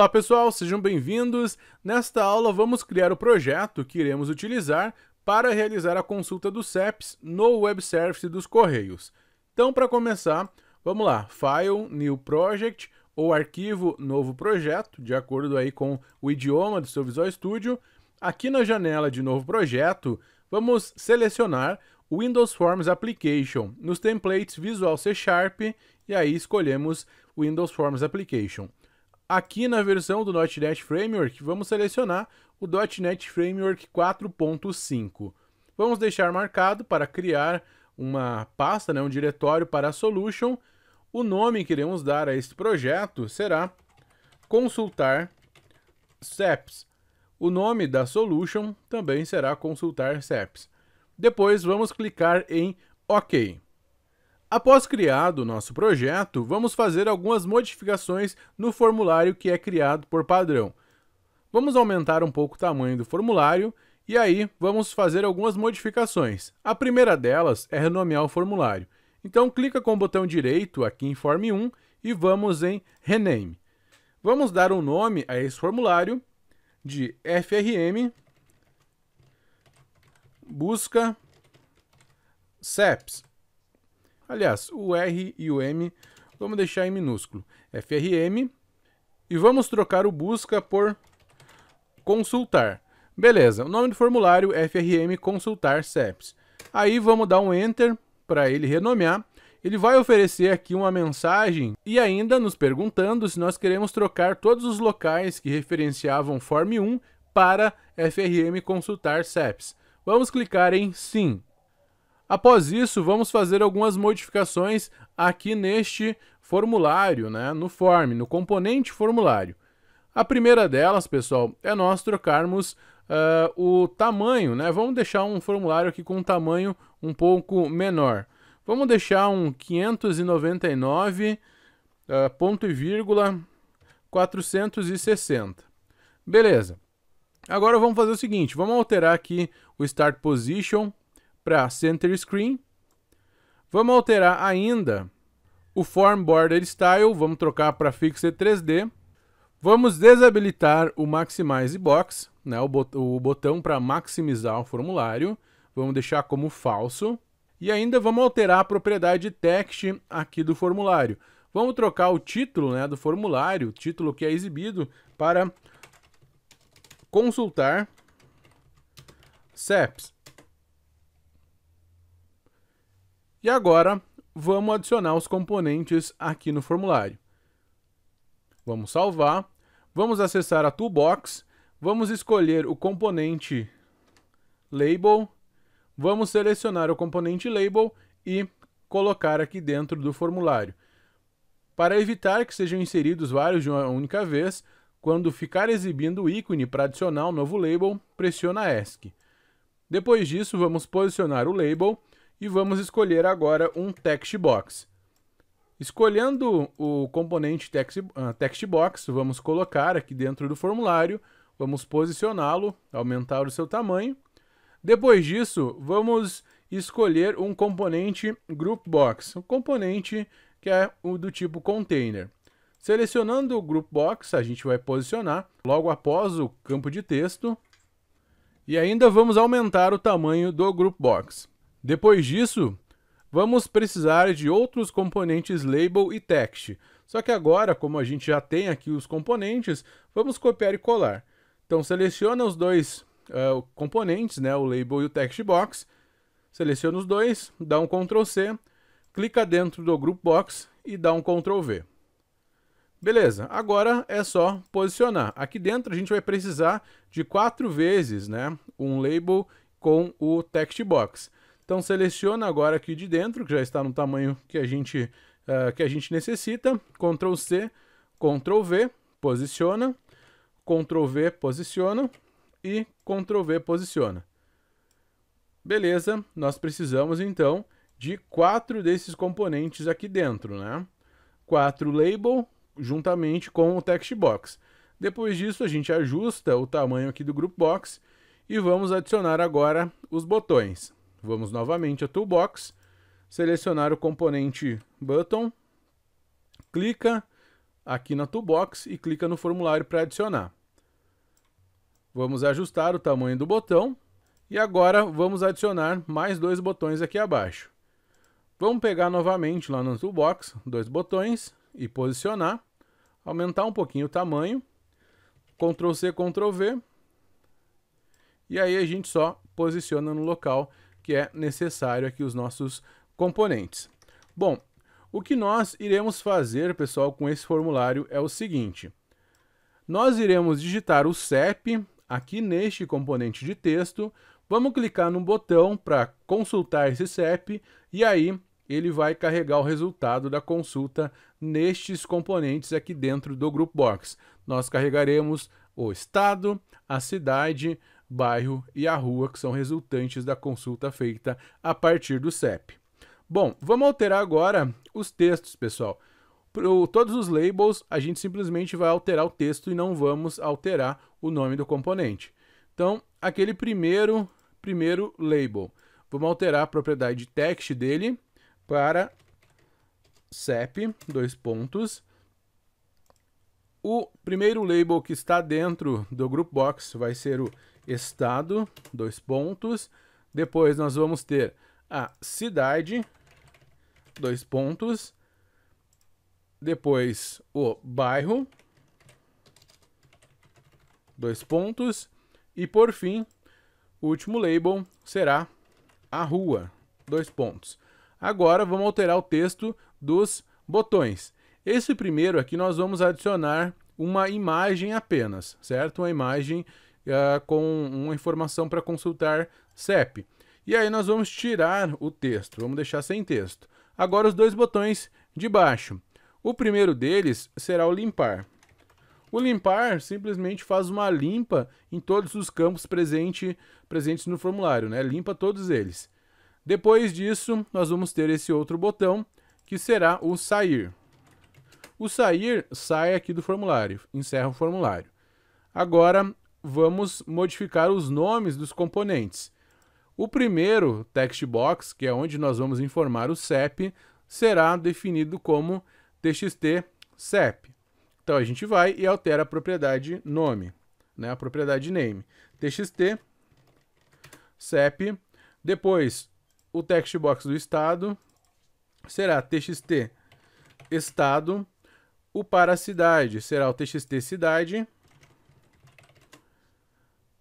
Olá pessoal, sejam bem-vindos! Nesta aula vamos criar o projeto que iremos utilizar para realizar a consulta do CEPS no web service dos Correios. Então, para começar, vamos lá, File, New Project ou Arquivo, Novo Projeto, de acordo aí com o idioma do seu Visual Studio. Aqui na janela de Novo Projeto, vamos selecionar Windows Forms Application nos templates Visual C Sharp e aí escolhemos Windows Forms Application. Aqui na versão do .NET Framework, vamos selecionar o .NET Framework 4.5. Vamos deixar marcado para criar uma pasta, né, um diretório para a solution. O nome que iremos dar a este projeto será consultar SEPs. O nome da solution também será consultar SEPs. Depois vamos clicar em OK. Após criado o nosso projeto, vamos fazer algumas modificações no formulário que é criado por padrão. Vamos aumentar um pouco o tamanho do formulário e aí vamos fazer algumas modificações. A primeira delas é renomear o formulário. Então clica com o botão direito aqui em Form 1 e vamos em Rename. Vamos dar um nome a esse formulário de FRM busca CEPS Aliás, o R e o M vamos deixar em minúsculo. FRM. E vamos trocar o busca por consultar. Beleza, o nome do formulário FRM consultar CEPS. Aí vamos dar um enter para ele renomear. Ele vai oferecer aqui uma mensagem e ainda nos perguntando se nós queremos trocar todos os locais que referenciavam Form 1 para FRM consultar CEPS. Vamos clicar em sim. Após isso, vamos fazer algumas modificações aqui neste formulário, né? no form, no componente formulário. A primeira delas, pessoal, é nós trocarmos uh, o tamanho. Né? Vamos deixar um formulário aqui com um tamanho um pouco menor. Vamos deixar um 599, uh, ah, ponto e vírgula, 460. Beleza. Agora vamos fazer o seguinte, vamos alterar aqui o Start Position para Center Screen. Vamos alterar ainda o Form Border Style, vamos trocar para Fixer 3D. Vamos desabilitar o Maximize Box, né, o, bot o botão para maximizar o formulário. Vamos deixar como falso. E ainda vamos alterar a propriedade text aqui do formulário. Vamos trocar o título né, do formulário, o título que é exibido, para consultar CEPs. E agora, vamos adicionar os componentes aqui no formulário. Vamos salvar, vamos acessar a Toolbox, vamos escolher o componente Label, vamos selecionar o componente Label e colocar aqui dentro do formulário. Para evitar que sejam inseridos vários de uma única vez, quando ficar exibindo o ícone para adicionar um novo label, pressiona ESC. Depois disso, vamos posicionar o label e vamos escolher agora um text box. Escolhendo o componente text, uh, text box, vamos colocar aqui dentro do formulário, vamos posicioná-lo, aumentar o seu tamanho. Depois disso, vamos escolher um componente group box, um componente que é o do tipo container. Selecionando o group box, a gente vai posicionar logo após o campo de texto e ainda vamos aumentar o tamanho do group box. Depois disso, vamos precisar de outros componentes label e text. Só que agora, como a gente já tem aqui os componentes, vamos copiar e colar. Então seleciona os dois uh, componentes, né, o label e o text box, seleciona os dois, dá um Ctrl C, clica dentro do group box e dá um Ctrl V. Beleza, agora é só posicionar. Aqui dentro a gente vai precisar de quatro vezes né, um label com o text box. Então seleciona agora aqui de dentro, que já está no tamanho que a gente, uh, que a gente necessita. Ctrl C, Ctrl V, posiciona. Ctrl V, posiciona. E Ctrl V, posiciona. Beleza, nós precisamos então de quatro desses componentes aqui dentro, né? Quatro label juntamente com o text box. Depois disso a gente ajusta o tamanho aqui do group box e vamos adicionar agora os botões. Vamos novamente a Toolbox, selecionar o componente Button, clica aqui na Toolbox e clica no formulário para adicionar. Vamos ajustar o tamanho do botão e agora vamos adicionar mais dois botões aqui abaixo. Vamos pegar novamente lá no Toolbox, dois botões e posicionar, aumentar um pouquinho o tamanho, Ctrl C, Ctrl V, e aí a gente só posiciona no local que é necessário aqui os nossos componentes. Bom, o que nós iremos fazer, pessoal, com esse formulário é o seguinte. Nós iremos digitar o CEP aqui neste componente de texto, vamos clicar no botão para consultar esse CEP e aí ele vai carregar o resultado da consulta nestes componentes aqui dentro do Group Box. Nós carregaremos o estado, a cidade, bairro e a rua que são resultantes da consulta feita a partir do CEP. Bom, vamos alterar agora os textos, pessoal. Para todos os labels, a gente simplesmente vai alterar o texto e não vamos alterar o nome do componente. Então, aquele primeiro, primeiro label. Vamos alterar a propriedade text dele para CEP, dois pontos. O primeiro label que está dentro do group box vai ser o estado, dois pontos. Depois nós vamos ter a cidade, dois pontos. Depois o bairro, dois pontos. E por fim, o último label será a rua, dois pontos. Agora vamos alterar o texto dos botões. Esse primeiro aqui nós vamos adicionar uma imagem apenas, certo? Uma imagem uh, com uma informação para consultar CEP. E aí nós vamos tirar o texto, vamos deixar sem texto. Agora os dois botões de baixo. O primeiro deles será o limpar. O limpar simplesmente faz uma limpa em todos os campos presente, presentes no formulário, né? limpa todos eles. Depois disso, nós vamos ter esse outro botão, que será o sair. O sair sai aqui do formulário, encerra o formulário. Agora, vamos modificar os nomes dos componentes. O primeiro text box, que é onde nós vamos informar o CEP, será definido como txt CEP. Então a gente vai e altera a propriedade nome, né, a propriedade name. txt CEP. Depois o text box do estado será txt estado. O para cidade será o txt cidade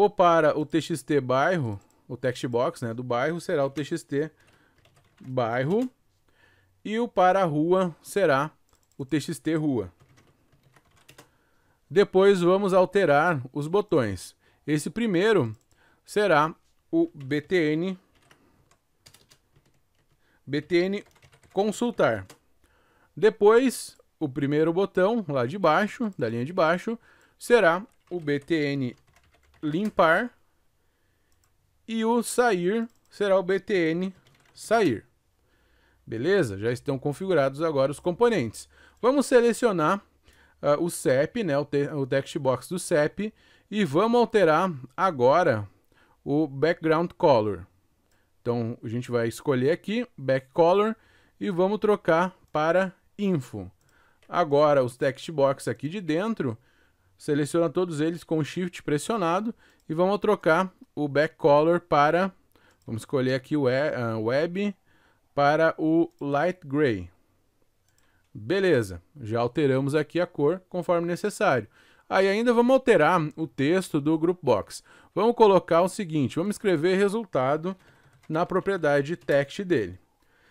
ou para o txt bairro, o box né, do bairro será o txt bairro e o para rua será o txt rua. Depois vamos alterar os botões. Esse primeiro será o btn btn consultar. Depois, o primeiro botão lá de baixo, da linha de baixo, será o btn limpar. E o sair será o btn sair. Beleza? Já estão configurados agora os componentes. Vamos selecionar uh, o CEP, né, o, te o box do CEP, e vamos alterar agora o background color. Então a gente vai escolher aqui back color e vamos trocar para info. Agora os text box aqui de dentro seleciona todos eles com Shift pressionado e vamos trocar o back color para, vamos escolher aqui o ah, web para o light gray. Beleza, já alteramos aqui a cor conforme necessário. Aí ah, ainda vamos alterar o texto do group box. Vamos colocar o seguinte, vamos escrever resultado na propriedade text dele.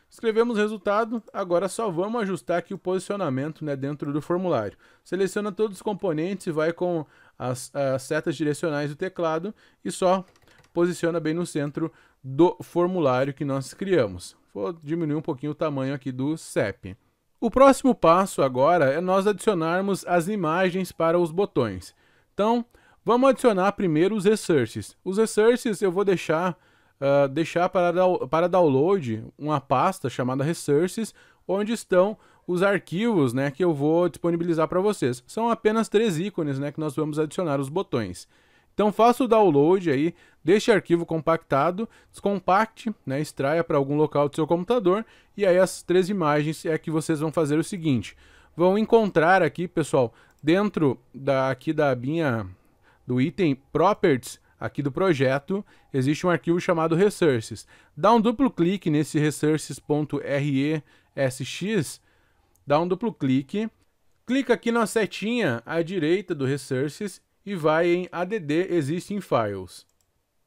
Escrevemos o resultado, agora só vamos ajustar aqui o posicionamento né, dentro do formulário. Seleciona todos os componentes e vai com as, as setas direcionais do teclado e só posiciona bem no centro do formulário que nós criamos. Vou diminuir um pouquinho o tamanho aqui do CEP. O próximo passo agora é nós adicionarmos as imagens para os botões. Então, vamos adicionar primeiro os resources Os resources eu vou deixar ah, deixar para, para download uma pasta chamada Resources, onde estão os arquivos né, que eu vou disponibilizar para vocês. São apenas três ícones né, que nós vamos adicionar os botões. Então faça o download aí deste arquivo compactado, descompacte, né, extraia para algum local do seu computador e aí as três imagens é que vocês vão fazer o seguinte, vão encontrar aqui, pessoal, dentro da, aqui da abinha do item Properties, aqui do projeto, existe um arquivo chamado resources. Dá um duplo clique nesse resources.resx, dá um duplo clique, clica aqui na setinha à direita do resources e vai em add existing files.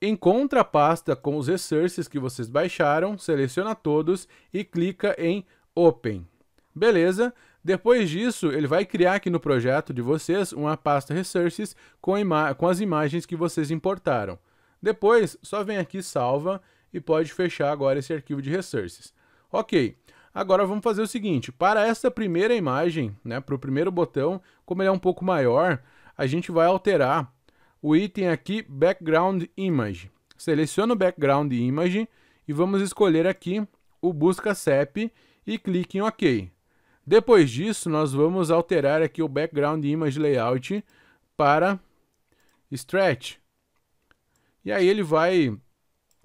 Encontra a pasta com os resources que vocês baixaram, seleciona todos e clica em open. Beleza? Depois disso, ele vai criar aqui no projeto de vocês uma pasta Resources com, com as imagens que vocês importaram. Depois, só vem aqui salva e pode fechar agora esse arquivo de Resources. Ok, agora vamos fazer o seguinte, para essa primeira imagem, né, para o primeiro botão, como ele é um pouco maior, a gente vai alterar o item aqui Background Image. Seleciona o Background Image e vamos escolher aqui o Busca CEP e clique em OK. Depois disso, nós vamos alterar aqui o background image layout para stretch. E aí ele vai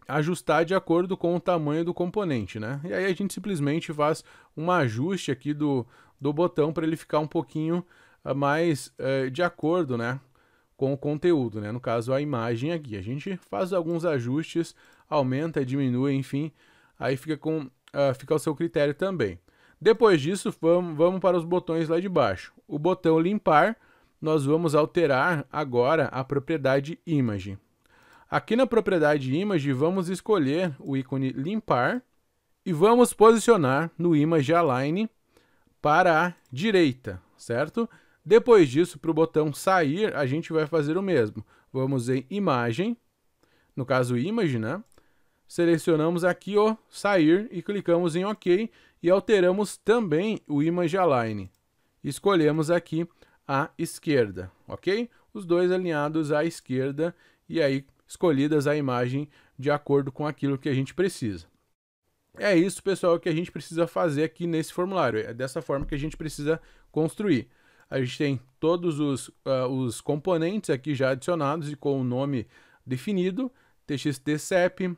ajustar de acordo com o tamanho do componente, né? E aí a gente simplesmente faz um ajuste aqui do, do botão para ele ficar um pouquinho ah, mais eh, de acordo, né? Com o conteúdo, né? No caso, a imagem aqui. A gente faz alguns ajustes, aumenta, diminui, enfim. Aí fica, com, uh, fica ao seu critério também. Depois disso, vamos, para os botões lá de baixo. O botão limpar, nós vamos alterar agora a propriedade image. Aqui na propriedade image, vamos escolher o ícone limpar e vamos posicionar no image align para a direita, certo? Depois disso, para o botão sair, a gente vai fazer o mesmo. Vamos em imagem, no caso image, né? Selecionamos aqui o sair e clicamos em OK e alteramos também o image align. Escolhemos aqui a esquerda, ok? Os dois alinhados à esquerda e aí escolhidas a imagem de acordo com aquilo que a gente precisa. É isso, pessoal, que a gente precisa fazer aqui nesse formulário. É dessa forma que a gente precisa construir. A gente tem todos os, uh, os componentes aqui já adicionados e com o nome definido, txtcep,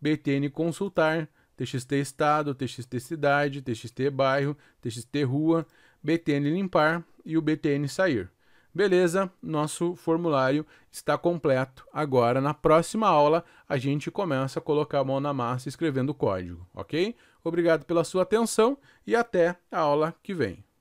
btn consultar, TXT Estado, TXT Cidade, TXT Bairro, TXT Rua, BTN Limpar e o BTN Sair. Beleza, nosso formulário está completo. Agora, na próxima aula, a gente começa a colocar a mão na massa escrevendo o código, ok? Obrigado pela sua atenção e até a aula que vem.